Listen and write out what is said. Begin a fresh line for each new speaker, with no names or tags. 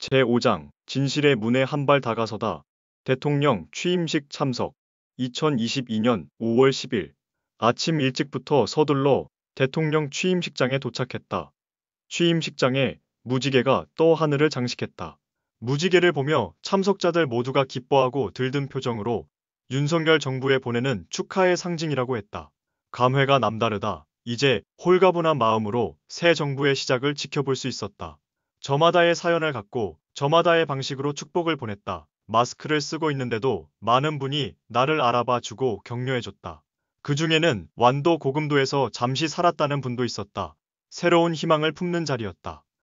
제5장 진실의 문에 한 발 다가서다. 대통령 취임식 참석 2022년 5월 10일 아침 일찍부터 서둘러 대통령 취임식장에 도착했다. 취임식장에 무지개가 떠 하늘을 장식했다. 무지개를 보며 참석자들 모두가 기뻐하고 들든 표정으로 윤석열 정부에 보내는 축하의 상징이라고 했다. 감회가 남다르다. 이제 홀가분한 마음으로 새 정부의 시작을 지켜볼 수 있었다. 저마다의 사연을 갖고 저마다의 방식으로 축복을 보냈다. 마스크를 쓰고 있는데도 많은 분이 나를 알아봐 주고 격려해줬다. 그 중에는 완도 고금도에서 잠시 살았다는 분도 있었다. 새로운 희망을 품는 자리였다.